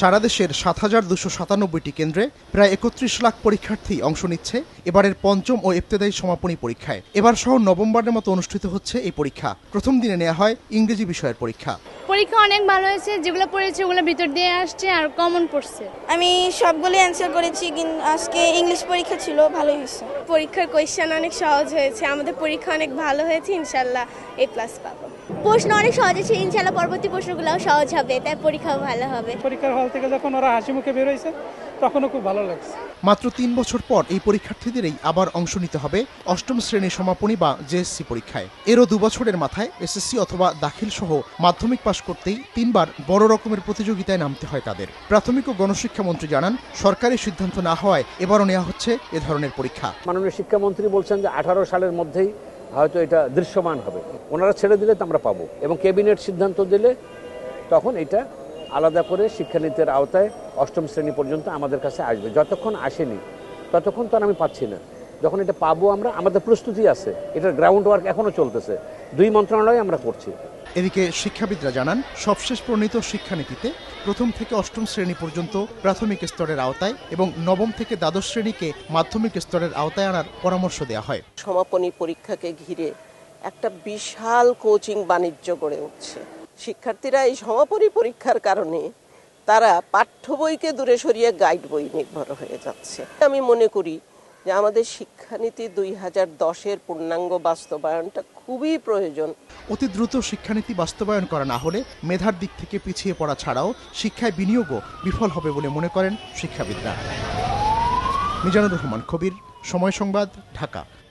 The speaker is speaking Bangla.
সারা দেশের সাত হাজার দুশো সাতানব্বইটি কেন্দ্রে প্রায় একত্রিশ লাখ পরীক্ষার্থী অংশ নিচ্ছে এবারের পঞ্চম ও ইফতেদায়ী সমাপনী পরীক্ষায় এবার সহ নভেম্বরের মতো অনুষ্ঠিত হচ্ছে এই পরীক্ষা প্রথম দিনে নেওয়া হয় ইংরেজি বিষয়ের পরীক্ষা পরীক্ষা অনেক ভালো হয়েছে যেগুলো পড়েছে ওগুলো ভিতর দিয়ে আসছে আর কমন পড়ছে আমি সবগুলি অ্যান্সার করেছি কিন্তু আজকে ইংলিশ পরীক্ষা ছিল ভালোই হয়েছে পরীক্ষার কোয়েশ্চেন অনেক সহজ হয়েছে আমাদের পরীক্ষা অনেক ভালো হয়েছে ইনশাল্লাহ এ প্লাস পাবো প্রশ্ন অনেক সহজ হয়েছে ইনশাল্লাহ পরবর্তী প্রশ্নগুলোও সহজ হবে তাই পরীক্ষাও ভালো হবে পরীক্ষার হল থেকে যখন ওরা হাসি মুখে হয়েছে তখনও খুব ভালো লাগছে মাত্র তিন বছর পর এই পরীক্ষার্থীদেরই আবার অংশ নিতে হবে অষ্টম শ্রেণীর সমাপনী বা জেএসসি পরীক্ষায় এরও দুবছরের মাথায় এসএসসি অথবা দাখিল সহ মাধ্যমিক পাশ করতেই তিনবার বড় রকমের প্রতিযোগিতায় নামতে হয় তাদের প্রাথমিক ও গণশিক্ষা মন্ত্রী জানান সরকারি সিদ্ধান্ত না হওয়ায় এবারও নেওয়া হচ্ছে এ ধরনের পরীক্ষা মাননীয় শিক্ষামন্ত্রী বলছেন যে আঠারো সালের মধ্যেই হয়তো এটা দৃশ্যমান হবে ওনারা ছেড়ে দিলে তো আমরা পাবো এবং ক্যাবিনেট সিদ্ধান্ত দিলে তখন এটা আলাদা করে শিক্ষানীতির আওতায় অষ্টম শ্রেণী পর্যন্ত আমাদের কাছে আসবে যতক্ষণ আসেনি ততক্ষণ তো আমি পাচ্ছি না যখন এটা পাবো আমরা আমাদের প্রস্তুতি আছে এটার গ্রাউন্ড ওয়ার্ক এখনও চলতেছে দুই মন্ত্রণালয় আমরা করছি এদিকে শিক্ষাবিদরা জানান সবশেষ প্রণীত শিক্ষানীতিতে প্রথম থেকে অষ্টম শ্রেণী পর্যন্ত প্রাথমিক স্তরের আওতায় এবং নবম থেকে দ্বাদশ শ্রেণীকে মাধ্যমিক স্তরের আওতায় আনার পরামর্শ দেওয়া হয় সমাপনী পরীক্ষাকে ঘিরে একটা বিশাল কোচিং বাণিজ্য গড়ে উঠছে শিক্ষার্থীরা এই সমাপরি পরীক্ষার কারণে তারা পাঠ্য বইকে দূরে সরিয়ে গাইড বই নির্ভর হয়ে যাচ্ছে আমি মনে করি যে আমাদের শিক্ষানীতি দুই হাজার দশের পূর্ণাঙ্গ বাস্তবায়নটা খুবই প্রয়োজন অতি দ্রুত শিক্ষানীতি বাস্তবায়ন করা না হলে মেধার দিক থেকে পিছিয়ে পড়া ছাড়াও শিক্ষায় বিনিয়োগও বিফল হবে বলে মনে করেন শিক্ষাবিদরা মিজানুর রহমান কবির সময় সংবাদ ঢাকা